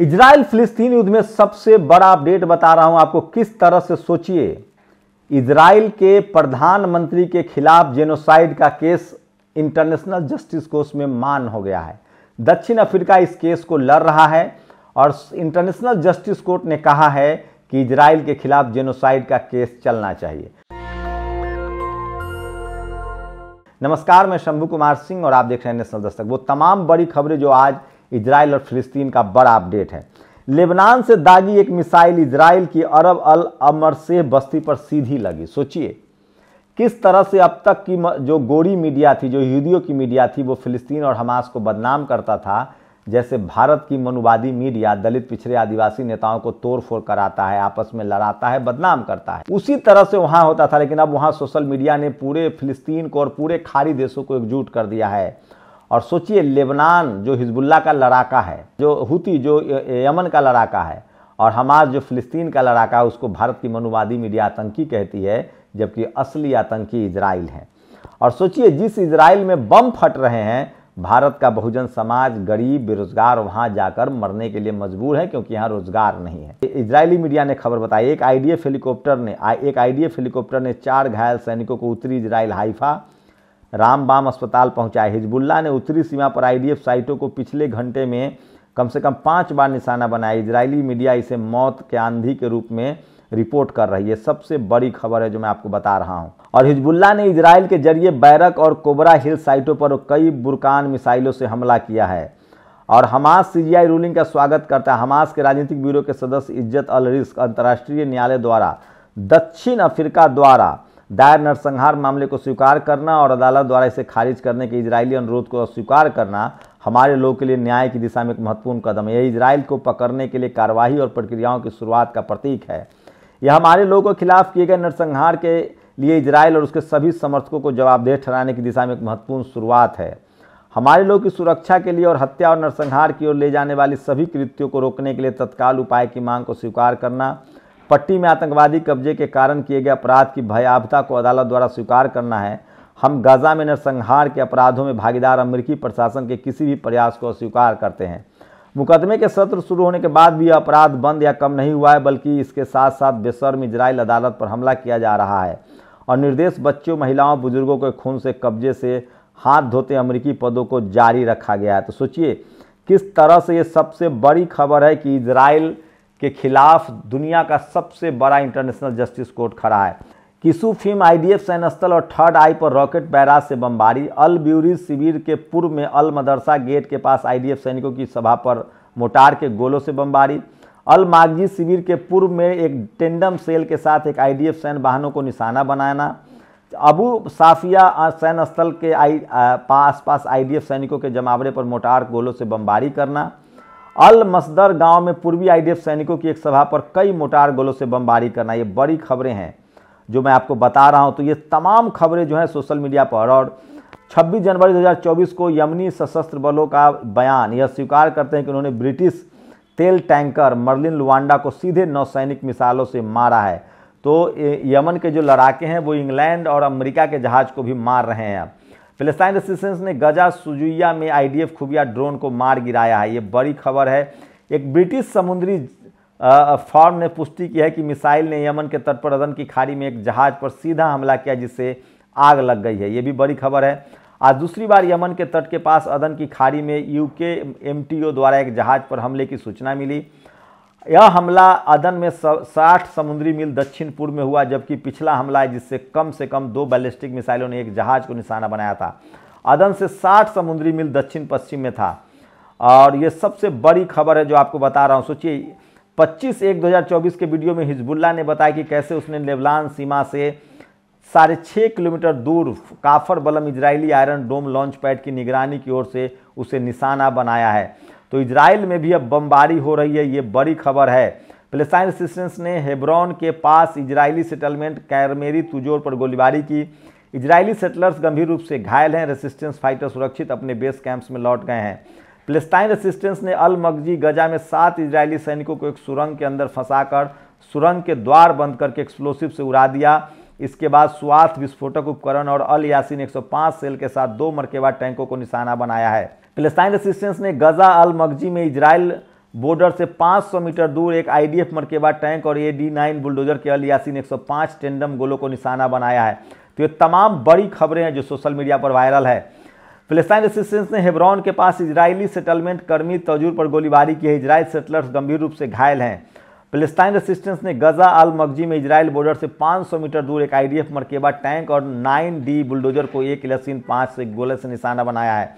Israel फिलिस्तीन युद्ध में सबसे बड़ा अपडेट बता रहा हूं आपको किस तरह से सोचिए इसराइल के प्रधानमंत्री के खिलाफ जेनोसाइड का केस इंटरनेशनल जस्टिस कोर्स में मान हो गया है दक्षिण अफ्रीका इस केस को लड़ रहा है और इंटरनेशनल जस्टिस कोर्ट ने कहा है कि इसराइल के खिलाफ जेनोसाइड का केस चलना चाहिए नमस्कार मैं शंभू कुमार सिंह और आप देख रहे हैं नेशनल दस्तक वो तमाम बड़ी खबरें जो आज इसराइल और फिलिस्तीन का बड़ा अपडेट है लेबनान से दागी एक मिसाइल इसराइल की अरब अल अमर से बस्ती पर सीधी लगी सोचिए किस तरह से अब तक की जो गोरी मीडिया थी जो यहूदियों की मीडिया थी वो फिलिस्तीन और हमास को बदनाम करता था जैसे भारत की मनुवादी मीडिया दलित पिछड़े आदिवासी नेताओं को तोड़ फोड़ कराता है आपस में लड़ाता है बदनाम करता है उसी तरह से वहाँ होता था लेकिन अब वहाँ सोशल मीडिया ने पूरे फिलिस्तीन को और पूरे खाड़ी देशों को एकजुट कर दिया है और सोचिए लेबनान जो हिजबुल्ला का लड़ाका है जो हुती जो यमन का लड़ाका है और हमास जो फिलिस्तीन का लड़ाका है उसको भारत की मनुवादी मीडिया आतंकी कहती है जबकि असली आतंकी इसराइल है और सोचिए जिस इसराइल में बम फट रहे हैं भारत का बहुजन समाज गरीब बेरोजगार वहाँ जाकर मरने के लिए मजबूर है क्योंकि यहाँ रोजगार नहीं है इजरायली मीडिया ने खबर बताई एक आईडीएफ हेलीकॉप्टर ने एक आईडीएफ हेलीकॉप्टर ने चार घायल सैनिकों को उत्तरी इजराइल हाइफा रामबाम अस्पताल पहुंचाए हिजबुल्ला ने उत्तरी सीमा पर आईडीएफ साइटों को पिछले घंटे में कम से कम पाँच बार निशाना बनाया इजरायली मीडिया इसे मौत के आंधी के रूप में रिपोर्ट कर रही है सबसे बड़ी खबर है जो मैं आपको बता रहा हूं और हिजबुल्ला ने इसराइल के जरिए बैरक और कोबरा हिल साइटों पर कई बुरकान मिसाइलों से हमला किया है और हमास सीजीआई रूलिंग का स्वागत करता है हमास के राजनीतिक ब्यूरो के सदस्य इज्जत अल रिस्क अंतर्राष्ट्रीय न्यायालय द्वारा दक्षिण अफ्रीका द्वारा दायर नरसंहार मामले को स्वीकार करना और अदालत द्वारा इसे खारिज करने के इजरायली अनुरोध को अस्वीकार करना हमारे लोग के लिए न्याय की दिशा में एक महत्वपूर्ण कदम है यह इसराइल को पकड़ने के लिए कार्यवाही और प्रक्रियाओं की शुरुआत का प्रतीक है यह हमारे लोगों के खिलाफ किए गए नरसंहार के लिए इसराइल और उसके सभी समर्थकों को जवाबदेह ठहराने की दिशा में एक महत्वपूर्ण शुरुआत है हमारे लोग की सुरक्षा के लिए और हत्या और नरसंहार की ओर ले जाने वाली सभी कृत्यों को रोकने के लिए तत्काल उपाय की मांग को स्वीकार करना पट्टी में आतंकवादी कब्जे के कारण किए गए अपराध की भयावता को अदालत द्वारा स्वीकार करना है हम गाजा में नरसंहार के अपराधों में भागीदार अमेरिकी प्रशासन के किसी भी प्रयास को अस्वीकार करते हैं मुकदमे के सत्र शुरू होने के बाद भी अपराध बंद या कम नहीं हुआ है बल्कि इसके साथ साथ बेसर्म इजराइल अदालत पर हमला किया जा रहा है और निर्देश बच्चों महिलाओं बुजुर्गों के खून से कब्जे से हाथ धोते अमरीकी पदों को जारी रखा गया है तो सोचिए किस तरह से ये सबसे बड़ी खबर है कि इसराइल के खिलाफ दुनिया का सबसे बड़ा इंटरनेशनल जस्टिस कोर्ट खड़ा है आई डी एफ सैनस्थल और थर्ड आई पर रॉकेट बैराज से बमबारी अल ब्यूरी शिविर के पूर्व में अल मदरसा गेट के पास आई डी एफ सैनिकों की सभा पर मोटार के गोलों से बमबारी अल मागजी शिविर के पूर्व में एक टेंडम सेल के साथ एक आई डी एफ सैन्य वाहनों को निशाना बनाना अबू साफिया सैन्य स्थल के आई पास पास एफ सैनिकों के जमावड़े पर मोटार गोलों से बमबारी करना अल मसदर गांव में पूर्वी आई सैनिकों की एक सभा पर कई मोटार गोलों से बमबारी करना ये बड़ी खबरें हैं जो मैं आपको बता रहा हूं तो ये तमाम खबरें जो हैं सोशल मीडिया पर और 26 जनवरी 2024 को यमनी सशस्त्र बलों का बयान यह स्वीकार करते हैं कि उन्होंने ब्रिटिश तेल टैंकर मर्लिन लुवांडा को सीधे नौसैनिक मिसाइलों से मारा है तो यमन के जो लड़ाके हैं वो इंग्लैंड और अमेरिका के जहाज़ को भी मार रहे हैं अब फिलिस्तीन रेसिस्टेंस ने गजा सुजुया में आईडीएफ खुफिया ड्रोन को मार गिराया है ये बड़ी खबर है एक ब्रिटिश समुद्री फॉर्म ने पुष्टि की है कि मिसाइल ने यमन के तट पर रदन की खाड़ी में एक जहाज पर सीधा हमला किया जिससे आग लग गई है ये भी बड़ी खबर है आज दूसरी बार यमन के तट के पास अदन की खाड़ी में यूके एमटीओ द्वारा एक जहाज पर हमले की सूचना मिली यह हमला अदन में 60 समुद्री मील दक्षिण पूर्व में हुआ जबकि पिछला हमला है जिससे कम से कम दो बैलिस्टिक मिसाइलों ने एक जहाज को निशाना बनाया था अदन से 60 समुद्री मील दक्षिण पश्चिम में था और ये सबसे बड़ी खबर है जो आपको बता रहा हूँ सोचिए 25 एक 2024 के वीडियो में हिजबुल्ला ने बताया कि कैसे उसने लेबलान सीमा से साढ़े छः किलोमीटर दूर Kfar Blum Israeli Iron Dome launch pad की निगरानी की ओर से उसे निशाना बनाया है तो इसराइल में भी अब बमबारी हो रही है ये बड़ी खबर है फिलिस्तीन रेसिस्टेंस ने हेब्रॉन के पास इजरायली सेटलमेंट कैरमेरी तुजोर पर गोलीबारी की इजरायली सेटलर्स गंभीर रूप से घायल हैं रेसिस्टेंस फाइटर सुरक्षित अपने बेस कैंप्स में लौट गए हैं फिलिस्तीन रेसिस्टेंस ने अल मगजी गजा में सात इजरायली सैनिकों को एक सुरंग के अंदर फंसाकर सुरंग के द्वार बंद करके एक्सप्लोसिव से उड़ा दिया इसके बाद स्वार्थ विस्फोटक उपकरण और अल यासिन 105 सेल के साथ दो मरकेवा टैंकों को निशाना बनाया है पेलेस्टाइन रेसिस्टेंस ने गजा अल मगजी में इजराइल बॉर्डर से 500 मीटर दूर एक आईडीएफ मरकेबा टैंक और ए डी नाइन बुलडोजर के अल यासीन 105 टेंडम गोलों को निशाना बनाया है तो ये तमाम बड़ी खबरें हैं जो सोशल मीडिया पर वायरल है फिलिस्ताइन रेसिस्टेंस ने हेब्रॉन के पास इजरायली सेटलमेंट कर्मी तजूर पर गोलीबारी की है इजराइल सेटलर्स गंभीर रूप से घायल हैं फिलिस्ताइन रेसिस्टेंस ने गजा अल मगजी में इजराइल बॉर्डर से 500 मीटर दूर एक आईडीएफ मरकेबा टैंक और 9 डी बुलडोजर को एक लसिन पाँच से गोले से निशाना बनाया है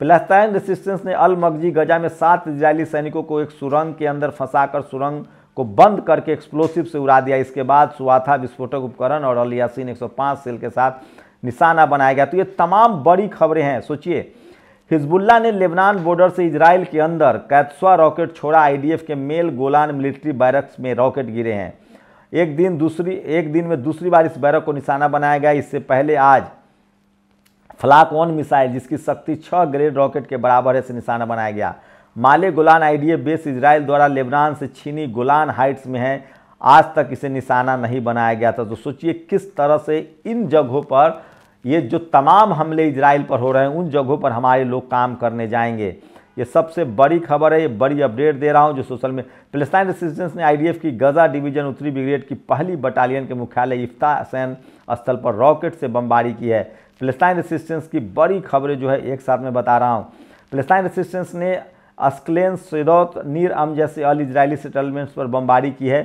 पेलेस्टाइन रेसिस्टेंस ने अल मगजी गजा में सात इजरायली सैनिकों को एक सुरंग के अंदर फंसाकर सुरंग को बंद करके एक्सप्लोसिव से उड़ा दिया इसके बाद सुवाथा विस्फोटक उपकरण और अल यासीन 105 सेल के साथ निशाना बनाया गया तो ये तमाम बड़ी खबरें हैं सोचिए हिजबुल्ला ने लेबनान बॉर्डर से इसराइल के अंदर कैथुआ रॉकेट छोड़ा आईडीएफ के मेल गोलान मिलिट्री बैरक्स में रॉकेट गिरे हैं एक दिन दूसरी एक दिन में दूसरी बार इस बैरक को निशाना बनाया गया इससे पहले आज फ्लाक वन मिसाइल जिसकी शक्ति छः ग्रेड रॉकेट के बराबर है से निशाना बनाया गया Maale Golan IDA base Israel द्वारा लेबनान से छीनी गुलान हाइट्स में है आज तक इसे निशाना नहीं बनाया गया था तो सोचिए किस तरह से इन जगहों पर ये जो तमाम हमले इसराइल पर हो रहे हैं उन जगहों पर हमारे लोग काम करने जाएंगे ये सबसे बड़ी खबर है ये बड़ी अपडेट दे रहा हूँ जो सोशल में फिलस्ताइन रेसिस्टेंस ने आई की गजा डिवीजन उत्तरी ब्रिगेड की पहली बटालियन के मुख्यालय इफ्ता सैन स्थल पर रॉकेट से बमबारी की है फिलस्ताइन रेसिस्टेंस की बड़ी खबरें जो है एक साथ में बता रहा हूँ फिलस्ताइन रेसिस्टेंस ने अस्कलेन सदौत नीर अम जैसे अल इसराइली सेटलमेंट्स पर बमबारी की है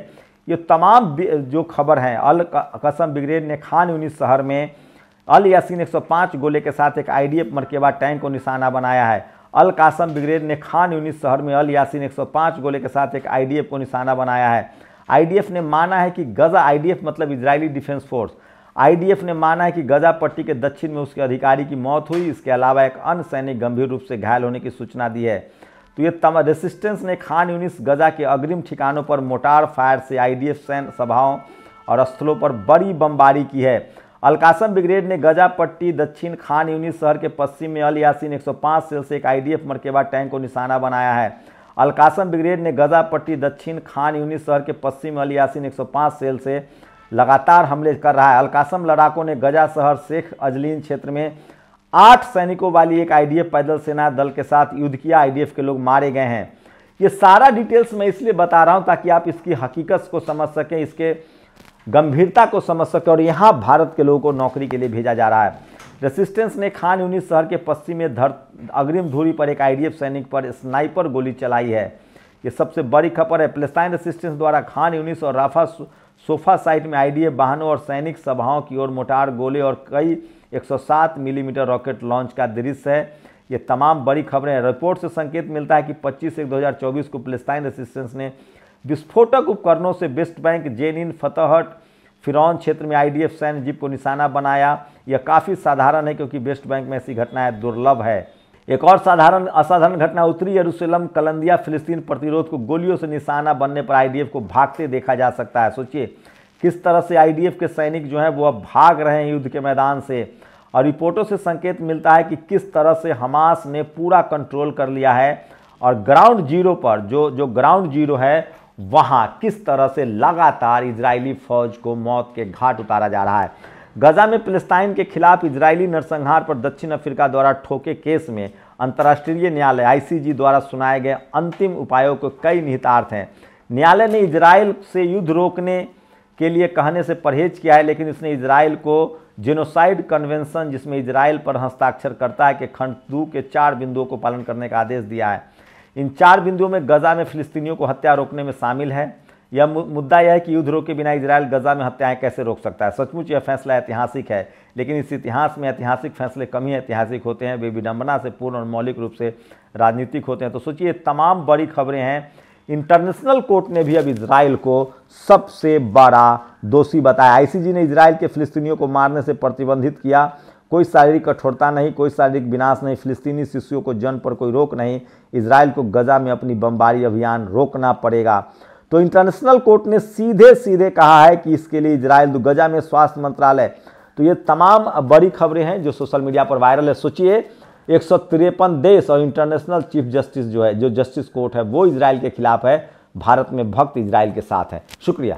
ये तमाम जो खबर हैं अल कसम ब्रिगेड ने खान यूनिस शहर में अल यासीन 105 गोले के साथ एक आईडीएफ मरकेबा टैंक को निशाना बनाया है अल कासम ब्रिगेड ने खान यूनिस शहर में अल यासिन 105 गोले के साथ एक आईडीएफ को निशाना बनाया है आईडीएफ ने माना है कि गजा आईडीएफ मतलब इजरायली डिफेंस फोर्स आईडीएफ ने माना है कि गजा पट्टी के दक्षिण में उसके अधिकारी की मौत हुई इसके अलावा एक अन्य सैनिक गंभीर रूप से घायल होने की सूचना दी है तो ये तम रेसिस्टेंस ने खान यूनिस गजा के अग्रिम ठिकानों पर मोटार फायर से आई सैन्य सभाओं और स्थलों पर बड़ी बमबारी की है अलकासम ब्रिगेड ने गजापट्टी दक्षिण खान यूनिट शहर के पश्चिम में अल यासिन एक सेल से एक आईडीएफ मरकेबा टैंक को निशाना बनाया है अलकासम ब्रिगेड ने गजापट्टी दक्षिण खान यूनिट शहर के पश्चिम अल यासिन एक सेल से लगातार हमले कर रहा है अलकासम लड़ाकों ने गजा शहर शेख अजलीन क्षेत्र में आठ सैनिकों वाली एक आईडीएफ पैदल सेना दल के साथ युद्ध किया आईडीएफ के लोग मारे गए हैं ये सारा डिटेल्स मैं इसलिए बता रहा हूँ ताकि आप इसकी हकीकत को समझ सकें इसके गंभीरता को समझ सके और यहाँ भारत के लोगों को नौकरी के लिए भेजा जा रहा है रेसिस्टेंस ने खान यूनिस शहर के पश्चिम में धर अग्रिम धूरी पर एक आईडीएफ सैनिक पर स्नाइपर गोली चलाई है ये सबसे बड़ी खबर है प्लेस्टाइन रेसिस्टेंस द्वारा खान यूनिस और राफा सोफा साइट में आईडीएफ वाहनों और सैनिक सभाओं की ओर मोटार गोले और कई 107 मिलीमीटर रॉकेट लॉन्च का दृश्य है ये तमाम बड़ी खबरें हैं रिपोर्ट से संकेत मिलता है कि 25 एक 2024 को प्लेस्टाइन रेसिस्टेंस ने विस्फोटक उपकरणों से वेस्ट बैंक जेनिन फतेहट फिरौन क्षेत्र में आईडीएफ सैन्य जीप को निशाना बनाया यह काफ़ी साधारण है क्योंकि वेस्ट बैंक में ऐसी घटनाएं दुर्लभ है एक और साधारण असाधारण घटना उत्तरी यरूशलेम कलंदिया फिलिस्तीन प्रतिरोध को गोलियों से निशाना बनने पर आई को भागते देखा जा सकता है सोचिए किस तरह से आई के सैनिक जो हैं वो अब भाग रहे हैं युद्ध के मैदान से और रिपोर्टों से संकेत मिलता है कि किस तरह से हमास ने पूरा कंट्रोल कर लिया है और ग्राउंड जीरो पर जो जो ग्राउंड जीरो है वहाँ किस तरह से लगातार इजरायली फौज को मौत के घाट उतारा जा रहा है गजा में फिलिस्तीन के खिलाफ इजरायली नरसंहार पर दक्षिण अफ्रीका द्वारा ठोके केस में अंतर्राष्ट्रीय न्यायालय आईसीजी द्वारा सुनाए गए अंतिम उपायों के कई निहितार्थ हैं न्यायालय ने इसराइल से युद्ध रोकने के लिए कहने से परहेज किया है लेकिन इसने इसराइल को जेनोसाइड कन्वेंशन जिसमें इसराइल पर हस्ताक्षर करता है कि खंड दो के चार बिंदुओं को पालन करने का आदेश दिया है इन चार बिंदुओं में गजा में फिलिस्तीनियों को हत्या रोकने में शामिल है यह मुद्दा यह है कि युद्ध रोके बिना इसराइल गजा में हत्याएं कैसे रोक सकता है सचमुच यह फैसला ऐतिहासिक है लेकिन इस इतिहास में ऐतिहासिक फैसले कम ही ऐतिहासिक होते हैं वे विडम्बना से पूर्ण और मौलिक रूप से राजनीतिक होते हैं तो सोचिए तमाम बड़ी खबरें हैं इंटरनेशनल कोर्ट ने भी अब इसराइल को सबसे बड़ा दोषी बताया आईसीजी ने इसराइल के फिलिस्तीनियों को मारने से प्रतिबंधित किया कोई शारीरिक कठोरता नहीं कोई शारीरिक विनाश नहीं फिलिस्तीनी शिशुओं को जन्म पर कोई रोक नहीं इसराइल को गजा में अपनी बमबारी अभियान रोकना पड़ेगा तो इंटरनेशनल कोर्ट ने सीधे सीधे कहा है कि इसके लिए इसराइल गजा में स्वास्थ्य मंत्रालय तो ये तमाम बड़ी खबरें हैं जो सोशल मीडिया पर वायरल है सोचिए एक देश और इंटरनेशनल चीफ जस्टिस जो है जो जस्टिस कोर्ट है वो इसराइल के खिलाफ है भारत में भक्त इसराइल के साथ है शुक्रिया